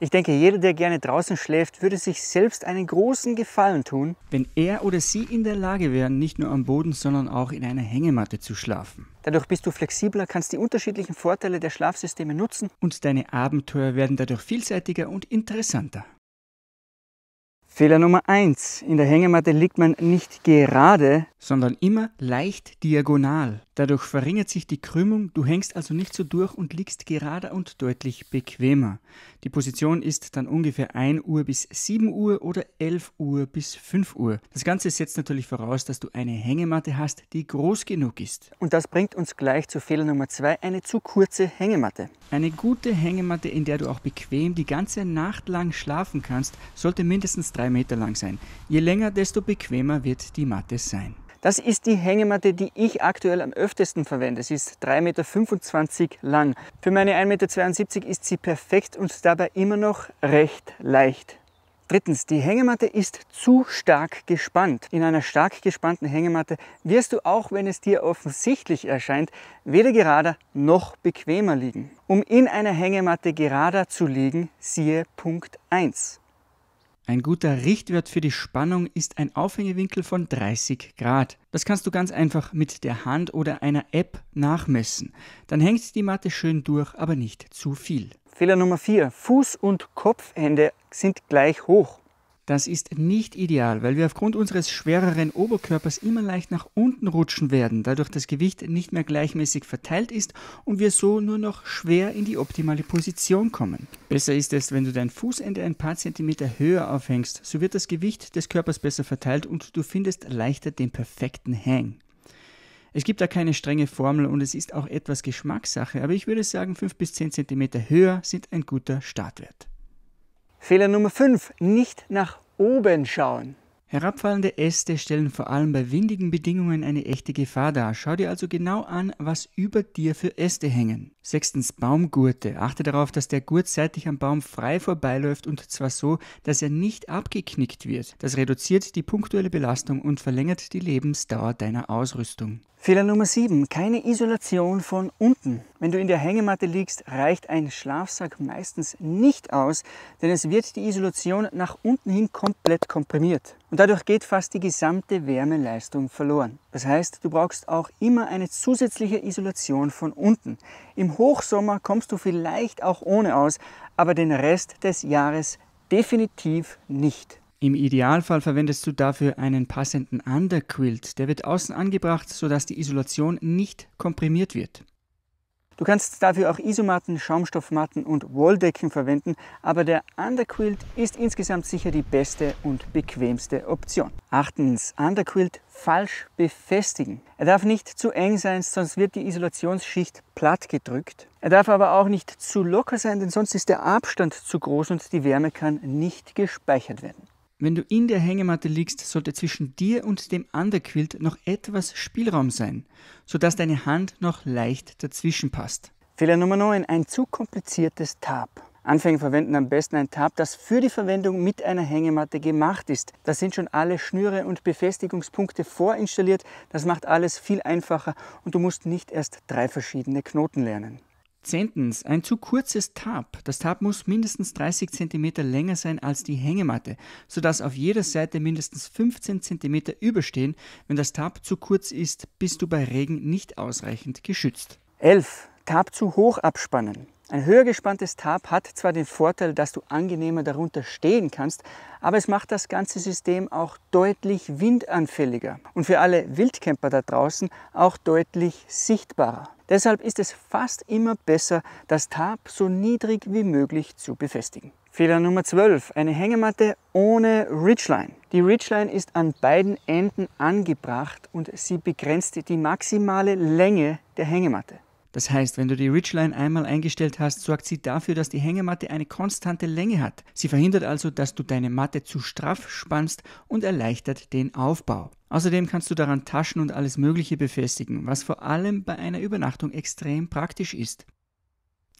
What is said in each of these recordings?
Ich denke, jeder, der gerne draußen schläft, würde sich selbst einen großen Gefallen tun, wenn er oder sie in der Lage wären, nicht nur am Boden, sondern auch in einer Hängematte zu schlafen. Dadurch bist du flexibler, kannst die unterschiedlichen Vorteile der Schlafsysteme nutzen und deine Abenteuer werden dadurch vielseitiger und interessanter. Fehler Nummer 1. In der Hängematte liegt man nicht gerade, sondern immer leicht diagonal. Dadurch verringert sich die Krümmung, du hängst also nicht so durch und liegst gerader und deutlich bequemer. Die Position ist dann ungefähr 1 Uhr bis 7 Uhr oder 11 Uhr bis 5 Uhr. Das Ganze setzt natürlich voraus, dass du eine Hängematte hast, die groß genug ist. Und das bringt uns gleich zu Fehler Nummer 2, eine zu kurze Hängematte. Eine gute Hängematte, in der du auch bequem die ganze Nacht lang schlafen kannst, sollte mindestens 3 Meter lang sein. Je länger, desto bequemer wird die Matte sein. Das ist die Hängematte, die ich aktuell am öftesten verwende. Sie ist 3,25 Meter lang. Für meine 1,72 Meter ist sie perfekt und dabei immer noch recht leicht. Drittens, die Hängematte ist zu stark gespannt. In einer stark gespannten Hängematte wirst du, auch wenn es dir offensichtlich erscheint, weder gerader noch bequemer liegen. Um in einer Hängematte gerader zu liegen, siehe Punkt 1. Ein guter Richtwert für die Spannung ist ein Aufhängewinkel von 30 Grad. Das kannst du ganz einfach mit der Hand oder einer App nachmessen. Dann hängt die Matte schön durch, aber nicht zu viel. Fehler Nummer 4. Fuß und Kopfende sind gleich hoch. Das ist nicht ideal, weil wir aufgrund unseres schwereren Oberkörpers immer leicht nach unten rutschen werden, dadurch das Gewicht nicht mehr gleichmäßig verteilt ist und wir so nur noch schwer in die optimale Position kommen. Besser ist es, wenn du dein Fußende ein paar Zentimeter höher aufhängst, so wird das Gewicht des Körpers besser verteilt und du findest leichter den perfekten Hang. Es gibt da keine strenge Formel und es ist auch etwas Geschmackssache, aber ich würde sagen, 5 bis 10 cm höher sind ein guter Startwert. Fehler Nummer 5. Nicht nach oben schauen. Herabfallende Äste stellen vor allem bei windigen Bedingungen eine echte Gefahr dar. Schau dir also genau an, was über dir für Äste hängen. Sechstens Baumgurte. Achte darauf, dass der Gurt seitlich am Baum frei vorbeiläuft und zwar so, dass er nicht abgeknickt wird. Das reduziert die punktuelle Belastung und verlängert die Lebensdauer deiner Ausrüstung. Fehler Nummer 7. Keine Isolation von unten. Wenn du in der Hängematte liegst, reicht ein Schlafsack meistens nicht aus, denn es wird die Isolation nach unten hin komplett komprimiert. Und dadurch geht fast die gesamte Wärmeleistung verloren. Das heißt, du brauchst auch immer eine zusätzliche Isolation von unten. Im Hochsommer kommst du vielleicht auch ohne aus, aber den Rest des Jahres definitiv nicht. Im Idealfall verwendest du dafür einen passenden Underquilt. Der wird außen angebracht, sodass die Isolation nicht komprimiert wird. Du kannst dafür auch Isomatten, Schaumstoffmatten und Wolldecken verwenden, aber der Underquilt ist insgesamt sicher die beste und bequemste Option. Achtens, Underquilt falsch befestigen. Er darf nicht zu eng sein, sonst wird die Isolationsschicht platt gedrückt. Er darf aber auch nicht zu locker sein, denn sonst ist der Abstand zu groß und die Wärme kann nicht gespeichert werden. Wenn du in der Hängematte liegst, sollte zwischen dir und dem Underquilt noch etwas Spielraum sein, sodass deine Hand noch leicht dazwischen passt. Fehler Nummer 9. Ein zu kompliziertes Tab. Anfänger verwenden am besten ein Tab, das für die Verwendung mit einer Hängematte gemacht ist. Da sind schon alle Schnüre und Befestigungspunkte vorinstalliert. Das macht alles viel einfacher und du musst nicht erst drei verschiedene Knoten lernen. Zehntens, ein zu kurzes Tab. Das Tab muss mindestens 30 cm länger sein als die Hängematte, sodass auf jeder Seite mindestens 15 cm überstehen. Wenn das Tab zu kurz ist, bist du bei Regen nicht ausreichend geschützt. 11. Tab zu hoch abspannen. Ein höher gespanntes Tab hat zwar den Vorteil, dass du angenehmer darunter stehen kannst, aber es macht das ganze System auch deutlich windanfälliger und für alle Wildcamper da draußen auch deutlich sichtbarer. Deshalb ist es fast immer besser, das Tab so niedrig wie möglich zu befestigen. Fehler Nummer 12, eine Hängematte ohne Ridgeline. Die Ridgeline ist an beiden Enden angebracht und sie begrenzt die maximale Länge der Hängematte. Das heißt, wenn du die Ridgeline einmal eingestellt hast, sorgt sie dafür, dass die Hängematte eine konstante Länge hat. Sie verhindert also, dass du deine Matte zu straff spannst und erleichtert den Aufbau. Außerdem kannst du daran Taschen und alles Mögliche befestigen, was vor allem bei einer Übernachtung extrem praktisch ist.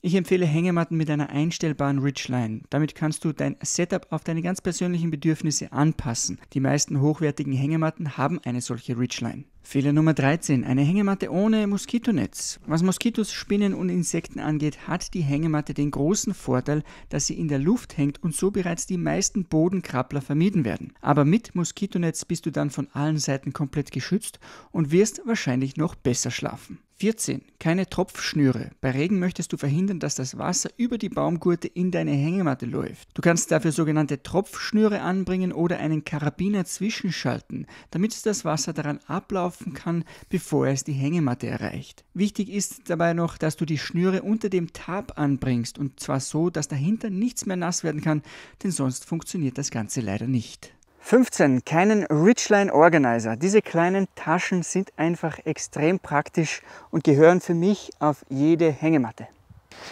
Ich empfehle Hängematten mit einer einstellbaren Ridgeline. Damit kannst du dein Setup auf deine ganz persönlichen Bedürfnisse anpassen. Die meisten hochwertigen Hängematten haben eine solche Ridgeline. Fehler Nummer 13. Eine Hängematte ohne Moskitonetz. Was Moskitos, Spinnen und Insekten angeht, hat die Hängematte den großen Vorteil, dass sie in der Luft hängt und so bereits die meisten Bodenkrabbler vermieden werden. Aber mit Moskitonetz bist du dann von allen Seiten komplett geschützt und wirst wahrscheinlich noch besser schlafen. 14. Keine Tropfschnüre. Bei Regen möchtest du verhindern, dass das Wasser über die Baumgurte in deine Hängematte läuft. Du kannst dafür sogenannte Tropfschnüre anbringen oder einen Karabiner zwischenschalten, damit das Wasser daran ablaufen laufen kann, bevor es die Hängematte erreicht. Wichtig ist dabei noch, dass du die Schnüre unter dem Tab anbringst und zwar so, dass dahinter nichts mehr nass werden kann, denn sonst funktioniert das Ganze leider nicht. 15. Keinen Ridgeline Organizer. Diese kleinen Taschen sind einfach extrem praktisch und gehören für mich auf jede Hängematte.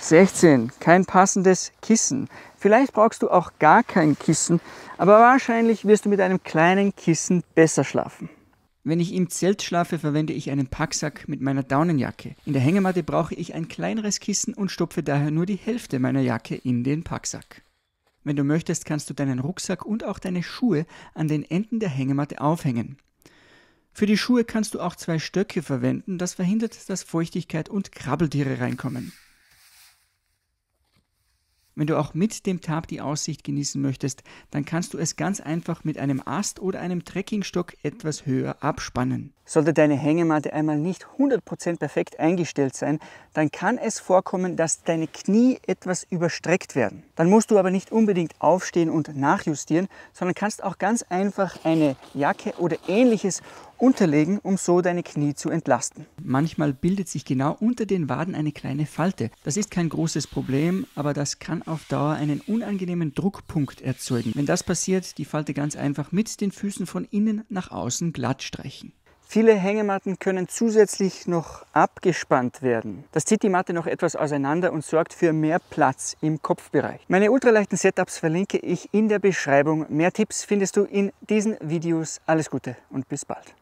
16. Kein passendes Kissen. Vielleicht brauchst du auch gar kein Kissen, aber wahrscheinlich wirst du mit einem kleinen Kissen besser schlafen. Wenn ich im Zelt schlafe, verwende ich einen Packsack mit meiner Daunenjacke. In der Hängematte brauche ich ein kleineres Kissen und stopfe daher nur die Hälfte meiner Jacke in den Packsack. Wenn du möchtest, kannst du deinen Rucksack und auch deine Schuhe an den Enden der Hängematte aufhängen. Für die Schuhe kannst du auch zwei Stöcke verwenden, das verhindert, dass Feuchtigkeit und Krabbeltiere reinkommen. Wenn du auch mit dem Tab die Aussicht genießen möchtest, dann kannst du es ganz einfach mit einem Ast oder einem Trekkingstock etwas höher abspannen. Sollte deine Hängematte einmal nicht 100% perfekt eingestellt sein, dann kann es vorkommen, dass deine Knie etwas überstreckt werden. Dann musst du aber nicht unbedingt aufstehen und nachjustieren, sondern kannst auch ganz einfach eine Jacke oder ähnliches unterlegen, um so deine Knie zu entlasten. Manchmal bildet sich genau unter den Waden eine kleine Falte. Das ist kein großes Problem, aber das kann auf Dauer einen unangenehmen Druckpunkt erzeugen. Wenn das passiert, die Falte ganz einfach mit den Füßen von innen nach außen glatt streichen. Viele Hängematten können zusätzlich noch abgespannt werden. Das zieht die Matte noch etwas auseinander und sorgt für mehr Platz im Kopfbereich. Meine ultraleichten Setups verlinke ich in der Beschreibung. Mehr Tipps findest du in diesen Videos. Alles Gute und bis bald.